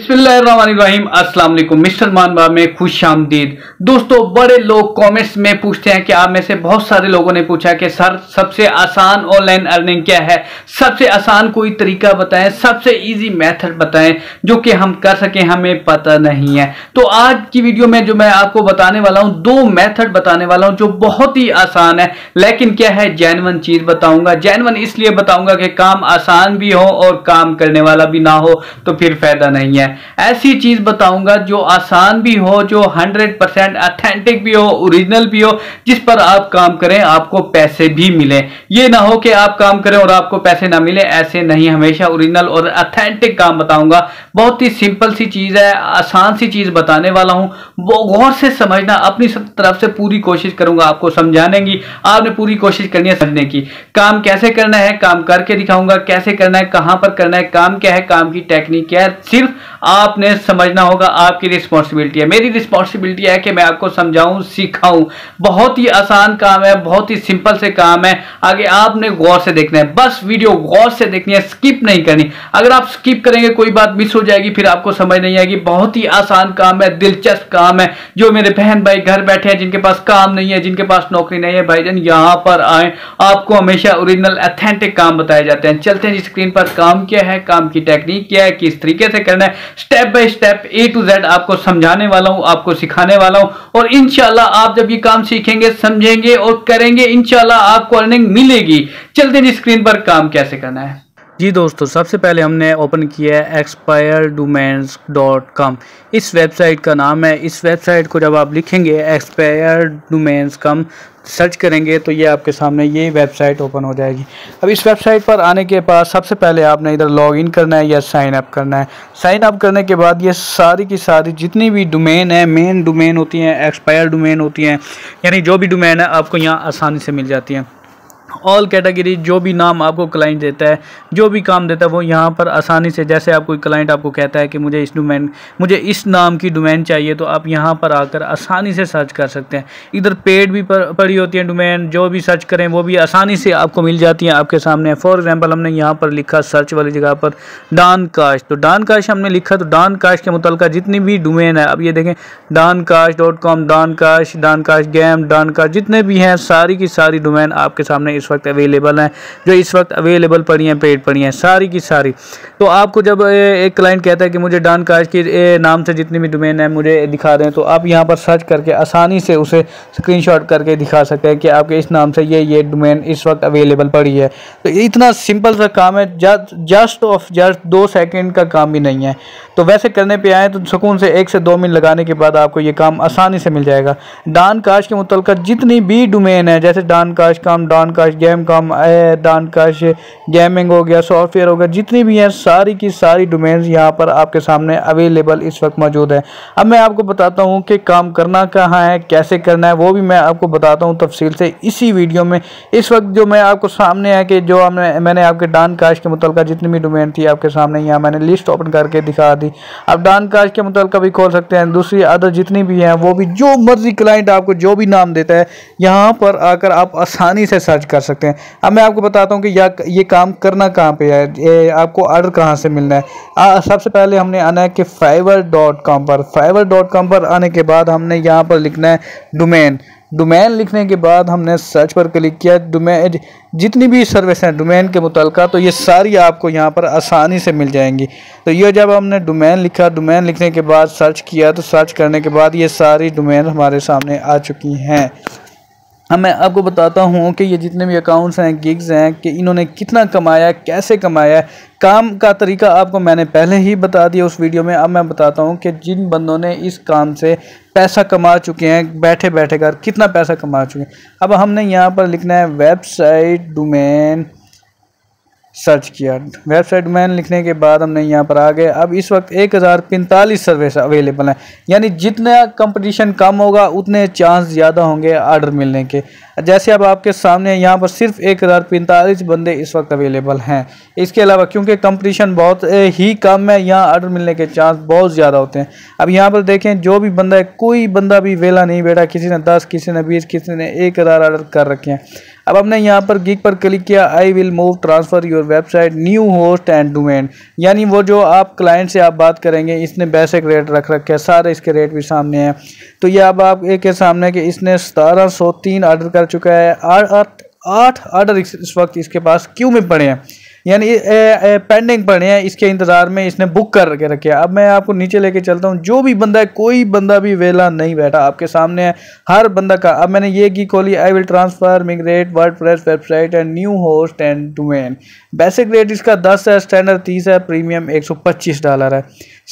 अस्सलाम वालेकुम मिस्टर मानबा में खुश आमदीद दोस्तों बड़े लोग कमेंट्स में पूछते हैं कि आप में से बहुत सारे लोगों ने पूछा कि सर सबसे आसान ऑनलाइन अर्निंग क्या है सबसे आसान कोई तरीका बताएं सबसे इजी मेथड बताएं जो कि हम कर सकें हमें पता नहीं है तो आज की वीडियो में जो मैं आपको बताने वाला हूँ दो मैथड बताने वाला हूँ जो बहुत ही आसान है लेकिन क्या है जैनवन चीज़ बताऊँगा जैनवन इसलिए बताऊँगा कि काम आसान भी हो और काम करने वाला भी ना हो तो फिर फायदा नहीं है ऐसी चीज बताऊंगा जो आसान भी हो जो 100 परसेंट अथेंटिक भी हो ओरिजिनल भी हो जिस पर आप काम करें आपको पैसे भी मिले ये ना हो कि आप काम करें और आपको पैसे ना मिले ऐसे नहीं हमेशा ओरिजिनल और अथेंटिक काम बताऊंगा बहुत ही सिंपल सी चीज है आसान सी चीज बताने वाला हूं वो गौर से समझना अपनी तरफ से पूरी कोशिश करूंगा आपको समझाने की आपने पूरी कोशिश करनी है समझने की काम कैसे करना है काम करके दिखाऊंगा कैसे करना है कहां पर करना है काम क्या है काम की टेक्निक क्या है सिर्फ आपने समझना होगा आपकी रिस्पॉन्सिबिलिटी है मेरी रिस्पॉन्सिबिलिटी है कि मैं आपको समझाऊं सिखाऊं बहुत ही आसान काम है बहुत ही सिंपल से काम है आगे आपने गौर से देखना है बस वीडियो गौर से देखनी है स्किप नहीं करनी अगर आप स्किप करेंगे कोई बात मिस हो जाएगी फिर आपको समझ नहीं आएगी बहुत ही आसान काम है दिलचस्प काम है जो मेरे बहन भाई घर बैठे हैं जिनके पास काम नहीं है जिनके पास नौकरी नहीं है भाई जन यहाँ पर आए आपको हमेशा ओरिजिनल एथेंटिक काम बताए जाते हैं चलते हैं जी स्क्रीन पर काम क्या है काम की टेक्निक क्या है किस तरीके से करना है step by step A to Z आपको समझाने वाला हूं आपको सिखाने वाला हूं और इनशाला आप जब ये काम सीखेंगे समझेंगे और करेंगे इनशाला आपको अर्निंग मिलेगी चलते जी स्क्रीन पर काम कैसे करना है जी दोस्तों सबसे पहले हमने ओपन किया है एक्सपायर डोमेन्स डॉट कॉम इस वेबसाइट का नाम है इस वेबसाइट को जब आप लिखेंगे एक्सपायर डोमेन्स कॉम सर्च करेंगे तो ये आपके सामने ये वेबसाइट ओपन हो जाएगी अब इस वेबसाइट पर आने के बाद सबसे पहले आपने इधर लॉग इन करना है या साइन अप करना है साइन अप करने के बाद ये सारी की सारी जितनी भी डोमेन है मेन डोमेन होती हैं एक्सपायर डोमेन होती हैं यानी जो भी डोमेन है आपको यहाँ आसानी से मिल जाती हैं ऑल कैटेगरी जो भी नाम आपको क्लाइंट देता है जो भी काम देता है वो यहाँ पर आसानी से जैसे आप कोई क्लाइंट आपको कहता है कि मुझे इस डोमेन मुझे इस नाम की डोमेन चाहिए तो आप यहाँ पर आकर आसानी से सर्च कर सकते हैं इधर पेड भी पर पड़ी होती है डोमेन जो भी सर्च करें वो भी आसानी से आपको मिल जाती है आपके सामने फॉर एग्जाम्पल हमने यहाँ पर लिखा सर्च वाली जगह पर डान कास्ट तो डान कास्ट हमने लिखा तो डान कास्ट के मुतल जितनी भी डोमेन है अब ये देखें डान काश डॉट कॉम डान काश डान काश गेम डान कास्ट जितने भी हैं सारी की सारी डोमेन आपके सामने हैं इस वक्त अवेलेबल हैं जो इस वक्त अवेलेबल पड़ी हैं पेड पड़ी हैं सारी की सारी तो आपको जब एक क्लाइंट कहता है कि मुझे डान काश के नाम से जितनी भी डोमेन है मुझे दिखा दें तो आप यहाँ पर सर्च करके आसानी से उसे स्क्रीन करके दिखा सकते हैं कि आपके इस नाम से ये ये डोमेन इस वक्त अवेलेबल पड़ी है तो इतना सिंपल सा काम है जस्ट ऑफ जस्ट दो सेकेंड का काम भी नहीं है तो वैसे करने पर आएँ तो सुकून से एक से दो मिनट लगाने के बाद आपको ये काम आसानी से मिल जाएगा डान काश के मुतल जितनी भी डोमेन है जैसे डान काश काम डान काश दानकाश गेम कॉम है काश गेमिंग हो गया सॉफ्टवेयर हो गया जितनी भी हैं सारी की सारी डोमेन्स यहाँ पर आपके सामने अवेलेबल इस वक्त मौजूद है अब मैं आपको बताता हूँ कि काम करना कहाँ है कैसे करना है वो भी मैं आपको बताता हूँ तफसील से इसी वीडियो में इस वक्त जो मैं आपको सामने है कि जो हमने मैंने आपके डान काश के मुतल जितनी भी डोमेन थी आपके सामने यहाँ मैंने लिस्ट ओपन करके दिखा दी आप डान काश के मुतल भी खोल सकते हैं दूसरी अदर जितनी भी हैं वो भी जो मर्जी क्लाइंट आपको जो भी नाम देता है यहाँ पर आकर आप आसानी से सर्च कर कर सकते हैं अब मैं आपको बताता हूँ कि या ये काम करना कहाँ पे है ये आपको ऑर्डर कहाँ से मिलना है आ, सबसे पहले हमने आना है कि फाइवर डॉट कॉम पर फाइवर डॉट कॉम पर आने के बाद हमने यहाँ पर लिखना है डोमेन डोमेन लिखने के बाद हमने सर्च पर क्लिक किया डोमेन जितनी भी सर्विस हैं डोमेन के मुतलक तो ये सारी आपको यहाँ पर आसानी से मिल जाएंगी तो ये जब हमने डोमेन लिखा डोमेन लिखने के बाद सर्च किया तो सर्च करने के बाद ये सारी डोमेन हमारे सामने आ चुकी हैं अब हाँ, मैं आपको बताता हूँ कि ये जितने भी अकाउंट्स हैं गिग्स हैं कि इन्होंने कितना कमाया कैसे कमाया काम का तरीका आपको मैंने पहले ही बता दिया उस वीडियो में अब मैं बताता हूँ कि जिन बंदों ने इस काम से पैसा कमा चुके हैं बैठे बैठे कर कितना पैसा कमा चुके हैं अब हमने यहाँ पर लिखना है वेबसाइट डोमेन सर्च किया वेबसाइट मैन लिखने के बाद हमने यहाँ पर आ गए अब इस वक्त एक हज़ार पैंतालीस सर्विस अवेलेबल हैं यानी जितना कंपटीशन कम होगा उतने चांस ज़्यादा होंगे आर्डर मिलने के जैसे अब आपके सामने यहाँ पर सिर्फ एक हज़ार पैंतालीस बंदे इस वक्त अवेलेबल हैं इसके अलावा क्योंकि कंपटीशन बहुत ही कम है यहाँ आर्डर मिलने के चांस बहुत ज़्यादा होते हैं अब यहाँ पर देखें जो भी बंदा है कोई बंदा भी वेला नहीं बैठा किसी ने दस किसी ने बीस किसी ने एक हज़ार आर्डर कर रखे हैं अब हमने यहाँ पर गिग पर क्लिक किया I will move transfer your website new host and domain यानी वो जो आप क्लाइंट से आप बात करेंगे इसने बेसिक रेट रख रखे है सारे इसके रेट भी सामने हैं तो ये अब आप एक के सामने कि इसने सतारह सौ तीन ऑर्डर कर चुका है आठ आठ आर्डर इस वक्त इसके पास क्यों में पड़े हैं यानी पेंडिंग पड़े हैं इसके इंतज़ार में इसने बुक करके रखे अब मैं आपको नीचे लेके चलता हूँ जो भी बंदा है कोई बंदा भी वेला नहीं बैठा आपके सामने है हर बंदा का अब मैंने ये की खोली I will transfer migrate word website and new host and domain basic rate इसका दस है स्टैंडर्ड तीस है प्रीमियम एक सौ पच्चीस डॉलर है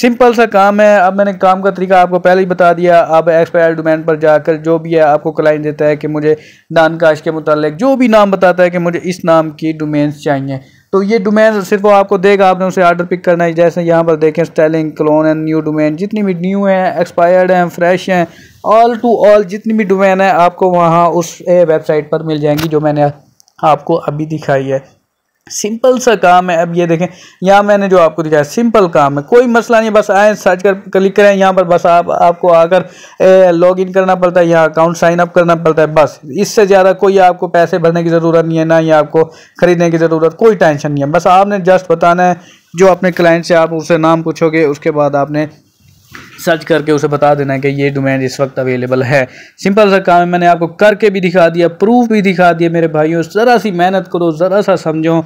सिंपल सा काम है अब मैंने काम का तरीका आपको पहले ही बता दिया अब एक्सपायर डोमेन पर जाकर जो भी है आपको क्लाइंट देता है कि मुझे दानकाश के मुतल जो भी नाम बताता है कि मुझे इस नाम की डोमेन्स चाहिए तो ये डोमेन सिर्फ आपको देगा आपने उसे ऑर्डर पिक करना है जैसे यहाँ पर देखें styling clone and new domain जितनी भी न्यू हैं एक्सपायर्ड हैं फ्रेश हैं ऑल टू ऑल जितनी भी डोमेन है आपको वहाँ उस वेबसाइट पर मिल जाएंगी जो मैंने आपको अभी दिखाई है सिंपल सा काम है अब ये देखें यहाँ मैंने जो आपको दिखाया सिंपल काम है कोई मसला नहीं बस आए सर्च कर क्लिक करें यहाँ पर बस आप आपको आकर लॉग इन करना पड़ता है यहाँ अकाउंट साइन अप करना पड़ता है बस इससे ज़्यादा कोई आपको पैसे भरने की ज़रूरत नहीं है ना ही आपको ख़रीदने की ज़रूरत कोई टेंशन नहीं है बस आपने जस्ट बताना है जो अपने क्लाइंट से आप उससे नाम पूछोगे उसके बाद आपने सर्च करके उसे बता देना है कि ये डोमेन इस वक्त अवेलेबल है सिंपल सा काम है मैंने आपको करके भी दिखा दिया प्रूफ भी दिखा दिया मेरे भाइयों ज़रा सी मेहनत करो ज़रा सा समझो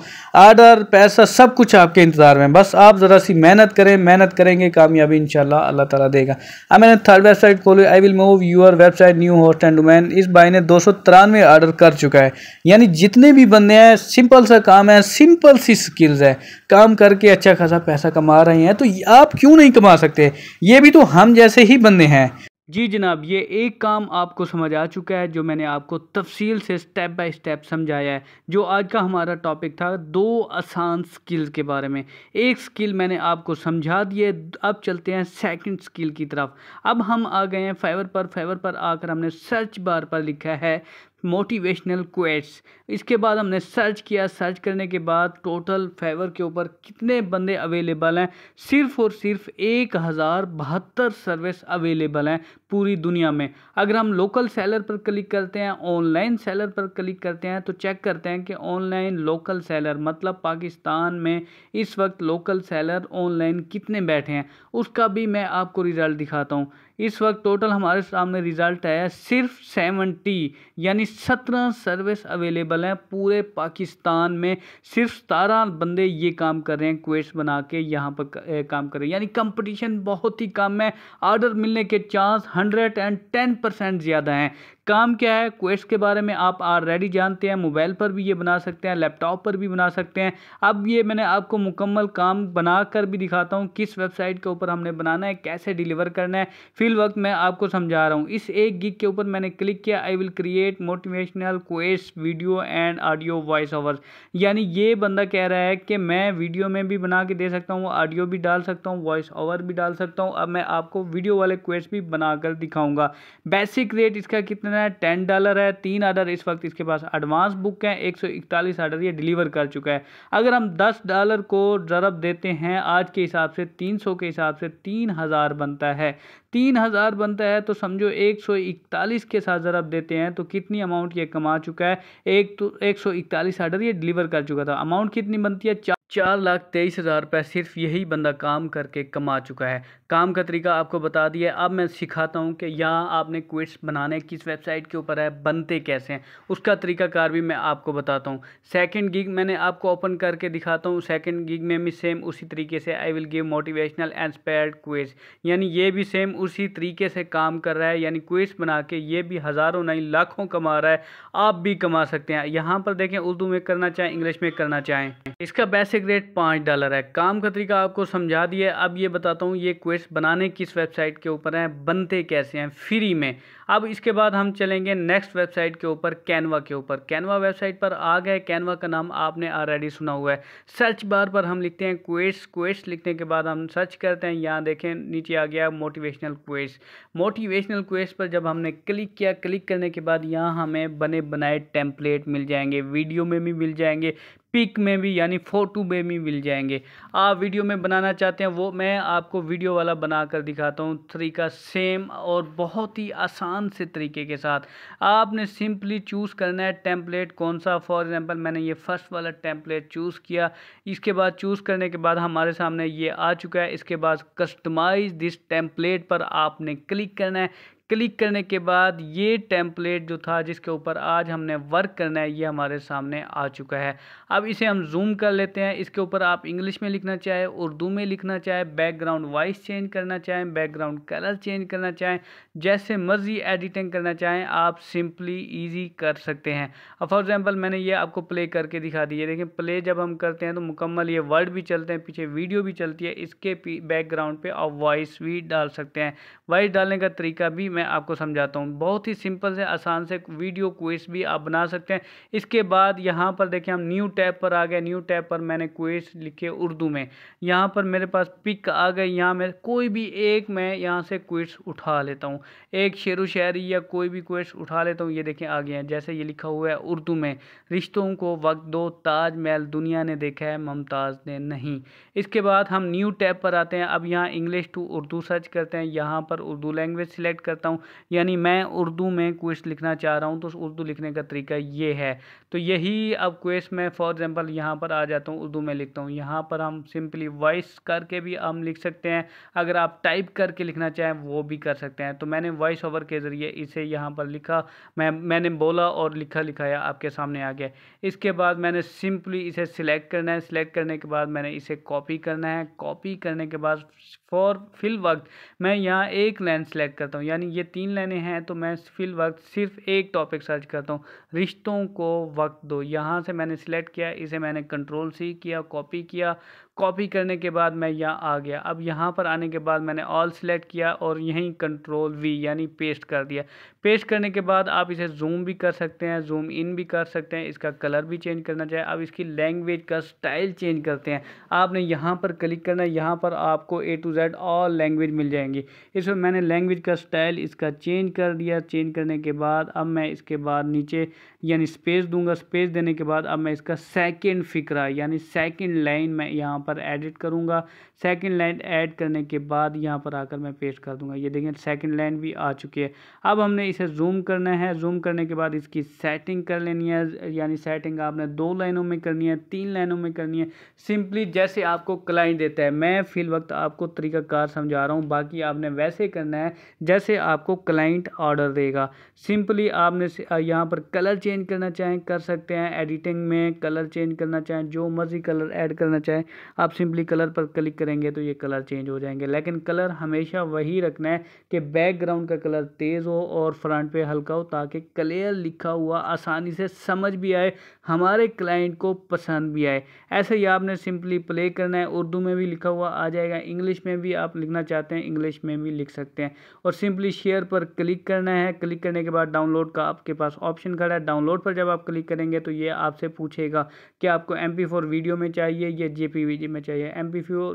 आर्डर पैसा सब कुछ आपके इंतज़ार में बस आप ज़रा सी मेहनत करें मेहनत करेंगे कामयाबी इन अल्लाह तला देगा अब मैंने थर्ड वेबसाइट खोली I will move your website new host and domain इस भाई ने दो ऑर्डर कर चुका है यानी जितने भी बंदे हैं सिंपल सा काम है सिंपल सी स्किल्स है काम करके अच्छा खासा पैसा कमा रहे हैं तो आप क्यों नहीं कमा सकते ये भी तो हम जैसे ही बंदे हैं जी जनाब ये एक काम आपको समझ आ चुका है जो मैंने आपको तफसील से स्टेप बाय स्टेप समझाया है जो आज का हमारा टॉपिक था दो आसान स्किल्स के बारे में एक स्किल मैंने आपको समझा दिए अब चलते हैं सेकंड स्किल की तरफ अब हम आ गए हैं फाइवर पर फाइवर पर आकर हमने सर्च बार पर लिखा है मोटिवेशनल क्वेट्स इसके बाद हमने सर्च किया सर्च करने के बाद टोटल फेवर के ऊपर कितने बंदे अवेलेबल हैं सिर्फ़ और सिर्फ एक हज़ार बहत्तर सर्विस अवेलेबल हैं पूरी दुनिया में अगर हम लोकल सेलर पर क्लिक करते हैं ऑनलाइन सेलर पर क्लिक करते हैं तो चेक करते हैं कि ऑनलाइन लोकल सेलर मतलब पाकिस्तान में इस वक्त लोकल सेलर ऑनलाइन कितने बैठे हैं उसका भी मैं आपको रिज़ल्ट दिखाता हूँ इस वक्त टोटल हमारे सामने रिज़ल्ट आया सिर्फ सेवेंटी यानी सत्रह सर्विस अवेलेबल हैं पूरे पाकिस्तान में सिर्फ सतारह बंदे ये काम कर रहे हैं क्वेस्ट बना के यहाँ पर काम कर रहे हैं यानी कंपटीशन बहुत ही कम है आर्डर मिलने के chance hundred and ten percent ज़्यादा हैं काम क्या है क्वेस्ट के बारे में आप ऑलरेडी जानते हैं मोबाइल पर भी ये बना सकते हैं लैपटॉप पर भी बना सकते हैं अब ये मैंने आपको मुकम्मल काम बना कर भी दिखाता हूँ किस वेबसाइट के ऊपर हमने बनाना है कैसे डिलीवर करना है फिल वक्त मैं आपको समझा रहा हूँ इस एक गिग के ऊपर मैंने क्लिक किया I will create motivational quest video and audio voice over यानी ये बंदा कह रहा है कि मैं वीडियो में भी बना के दे सकता हूँ ऑडियो भी डाल सकता हूँ वॉइस ओवर भी डाल सकता हूँ अब मैं आपको वीडियो वाले क्वेस्ट भी बनाकर दिखाऊँगा बेसिक रेट इसका कितना डॉलर है टेन डॉलर है तीन आर्डर इस वक्त इसके पास एडवांस बुक है एक सौ इकतालीस आर्डर ये डिलीवर कर चुका है अगर हम दस डॉलर को ज़रब देते हैं आज के हिसाब से तीन सौ के हिसाब से तीन हज़ार बनता है तीन हज़ार बनता है तो समझो एक सौ इकतालीस के साथ ज़रब देते हैं तो कितनी अमाउंट ये कमा चुका है एक तो एक सौ इकतालीस आर्डर ये डिलीवर कर चुका था अमाउंट कितनी बनती है चार चार लाख तेईस हज़ार रुपये सिर्फ यही बंदा काम करके कमा चुका है काम का तरीका आपको बता दिया अब मैं सिखाता हूँ कि यहाँ आपने क्विट्स बनाने किस वेबसाइट के ऊपर है बनते कैसे हैं उसका तरीकाकार भी मैं आपको बताता हूँ सेकंड गिग मैंने आपको ओपन करके दिखाता हूँ सेकंड गिग में भी सेम उसी तरीके से I will give motivational inspired quotes यानी ये भी सेम उसी तरीके से काम कर रहा है यानी क्विट्स बना के ये भी हज़ारों नहीं लाखों कमा रहा है आप भी कमा सकते हैं यहाँ पर देखें उर्दू में करना चाहें इंग्लिश में करना चाहें इसका बेसिक रेट पाँच डॉलर है काम खतरी का आपको समझा दिया अब ये बताता हूँ ये क्वेस्ट बनाने किस वेबसाइट के ऊपर हैं बनते कैसे हैं फ्री में अब इसके बाद हम चलेंगे नेक्स्ट वेबसाइट के ऊपर कैनवा के ऊपर कैनवा वेबसाइट पर आ गए कैनवा का नाम आपने ऑलरेडी सुना हुआ है सर्च बार पर हम लिखते हैं क्वेस्ट क्वेस्ट लिखने के बाद हम सर्च करते हैं यहाँ देखें नीचे आ गया मोटिवेशनल क्वेस मोटिवेशनल क्वेस्ट पर जब हमने क्लिक किया क्लिक करने के बाद यहाँ हमें बने बनाए टेम्पलेट मिल जाएंगे वीडियो में भी मिल जाएंगे पिक में भी यानी फ़ोटो में भी मिल जाएंगे आप वीडियो में बनाना चाहते हैं वो मैं आपको वीडियो वाला बना कर दिखाता हूँ तरीका सेम और बहुत ही आसान से तरीके के साथ आपने सिंपली चूज़ करना है टेम्पलेट कौन सा फॉर एग्ज़ाम्पल मैंने ये फ़र्स्ट वाला टेम्पलेट चूज़ किया इसके बाद चूज़ करने के बाद हमारे सामने ये आ चुका है इसके बाद कस्टमाइज़ दिस टेम्पलेट पर आपने क्लिक करना है क्लिक करने के बाद ये टेम्पलेट जो था जिसके ऊपर आज हमने वर्क करना है ये हमारे सामने आ चुका है अब इसे हम जूम कर लेते हैं इसके ऊपर आप इंग्लिश में लिखना चाहें उर्दू में लिखना चाहें बैकग्राउंड वॉइस चेंज करना चाहें बैकग्राउंड कलर चेंज करना चाहें जैसे मर्ज़ी एडिटिंग करना चाहें आप सिंपली ईजी कर सकते हैं अब फॉर एग्ज़ाम्पल मैंने ये आपको प्ले करके दिखा दी है प्ले जब हम करते हैं तो मुकम्मल ये वर्ड भी चलते हैं पीछे वीडियो भी चलती है इसके बैकग्राउंड पर आप वॉइस भी डाल सकते हैं वॉइस डालने का तरीका भी मैं मैं आपको समझाता हूँ बहुत ही सिंपल से आसान से वीडियो क्वेश्चन भी आप बना सकते हैं इसके बाद यहाँ पर देखें हम न्यू टैब पर आ गए न्यू टैब पर मैंने क्वेश्चन लिखे उर्दू में यहाँ पर मेरे पास पिक आ गए यहाँ मेरे कोई भी एक मैं यहाँ से क्वेश्चन उठा लेता हूँ एक शेर व शायरी या कोई भी क्वेश्चन उठा लेता हूँ ये देखें आ गया जैसे ये लिखा हुआ है उर्दू में रिश्तों को वक्त दो ताजमहल दुनिया ने देखा है मुमताज़ ने नहीं इसके बाद हम न्यू टैब पर आते हैं अब यहाँ इंग्लिश टू उर्दू सर्च करते हैं यहाँ पर उर्दू लैंग्वेज सिलेक्ट करते हैं करता हूँ यानी मैं उर्दू में क्वेश्चन लिखना चाह रहा हूँ तो उर्दू लिखने का तरीका ये है तो यही अब क्वेश्चन मैं फॉर एग्ज़ाम्पल यहाँ पर आ जाता हूँ उर्दू में लिखता हूँ यहाँ पर हम सिंपली वॉइस करके भी हम लिख सकते हैं अगर आप टाइप करके लिखना चाहें वो भी कर सकते हैं तो मैंने वॉइस ओवर के ज़रिए इसे यहाँ पर लिखा मैं मैंने बोला और लिखा लिखाया आपके सामने आ गया इसके बाद मैंने सिंपली इसे सिलेक्ट करना है सिलेक्ट करने के बाद मैंने इसे कॉपी करना है कॉपी करने के बाद फॉर फिल वक्त मैं यहाँ एक लाइन सेलेक्ट करता हूँ यानी ये तीन लाइनें हैं तो मैं फिल वक्त सिर्फ एक टॉपिक सर्च करता हूँ रिश्तों को वक्त दो यहाँ से मैंने सिलेक्ट किया इसे मैंने कंट्रोल सी किया कॉपी किया कॉपी करने के बाद मैं यहाँ आ गया अब यहाँ पर आने के बाद मैंने ऑल सेलेक्ट किया और यहीं कंट्रोल वी यानी पेस्ट कर दिया पेस्ट करने के बाद आप इसे जूम भी कर सकते हैं जूम इन भी कर सकते हैं इसका कलर भी चेंज करना चाहिए अब इसकी लैंग्वेज का स्टाइल चेंज करते हैं आपने यहाँ पर क्लिक करना है यहाँ पर आपको A to Z all language मिल जाएंगी इसमें मैंने लैंग्वेज का स्टाइल इसका चेंज कर दिया चेंज करने के बाद अब मैं इसके बाद नीचे यानी स्पेस दूंगा स्पेस देने के बाद अब मैं इसका सेकेंड फिक्रा यानी सेकेंड लाइन मैं यहाँ पर एडिट करूँगा सेकेंड लाइन ऐड करने के बाद यहाँ पर आकर मैं पेस्ट कर दूँगा ये देखें सेकेंड लाइन भी आ चुकी है अब हमने इसे जूम करना है जूम करने के बाद इसकी सेटिंग कर लेनी है यानी सेटिंग आपने दो लाइनों में करनी है तीन लाइनों में करनी है सिंपली जैसे आपको क्लाइंट देता है मैं फिल वक्त आपको तरीकाकार समझा रहा हूँ बाकी आपने वैसे करना है जैसे आपको क्लाइंट ऑर्डर देगा सिंपली आपने यहाँ पर कलर चेंज करना चाहें कर सकते हैं एडिटिंग में कलर चेंज करना चाहें जो मर्ज़ी कलर ऐड करना चाहें आप सिंपली कलर पर क्लिक करेंगे तो ये कलर चेंज हो जाएंगे लेकिन कलर हमेशा वही रखना है कि बैकग्राउंड का कलर तेज़ हो और फ्रंट पे हल्का हो ताकि क्लियर लिखा हुआ आसानी से समझ भी आए हमारे क्लाइंट को पसंद भी आए ऐसे ही आपने सिंपली प्ले करना है उर्दू में भी लिखा हुआ आ जाएगा इंग्लिश में भी आप लिखना चाहते हैं इंग्लिश में भी लिख सकते हैं और सिंपली शेयर पर क्लिक करना है क्लिक करने के बाद डाउनलोड का आपके पास ऑप्शन खड़ा है डाउनलोड पर जब आप क्लिक करेंगे तो ये आपसे पूछेगा कि आपको एम वीडियो में चाहिए या जे जी में चाहिए एम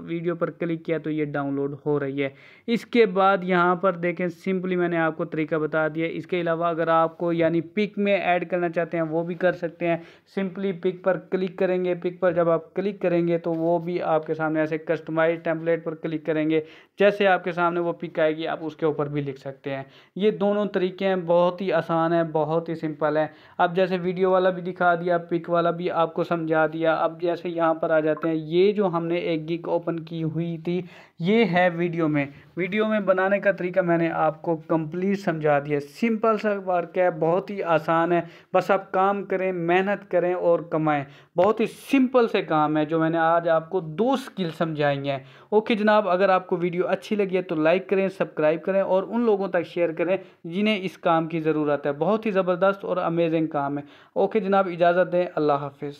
वीडियो पर क्लिक किया तो ये डाउनलोड हो रही है इसके बाद यहाँ पर देखें सिंपली मैंने आपको तरीका बता दिया इसके अलावा अगर आपको यानी पिक में ऐड करना चाहते हैं वो भी कर सकते हैं सिंपली पिक पर क्लिक करेंगे पिक पर जब आप क्लिक करेंगे तो वो भी आपके सामने ऐसे कस्टमाइज टेम्पलेट पर क्लिक करेंगे जैसे आपके सामने वो पिक आएगी आप उसके ऊपर भी लिख सकते हैं ये दोनों तरीके हैं बहुत ही आसान है बहुत ही सिंपल है अब जैसे वीडियो वाला भी दिखा दिया पिक वाला भी आपको समझा दिया अब जैसे यहाँ पर आ जाते हैं ये जो हमने एक गिग ओपन की हुई थी ये है वीडियो में वीडियो में बनाने का तरीका मैंने आपको कंप्लीट समझा दिया सिंपल सा वर्क है बहुत ही आसान है बस आप काम करें मेहनत करें और कमाएं बहुत ही सिंपल से काम है जो मैंने आज आपको दो स्किल समझाई हैं ओके जनाब अगर आपको वीडियो अच्छी लगी है तो लाइक करें सब्सक्राइब करें और उन लोगों तक शेयर करें जिन्हें इस काम की ज़रूरत है बहुत ही ज़बरदस्त और अमेजिंग काम है ओके जनाब इजाज़त दें अल्लाह हाफिज़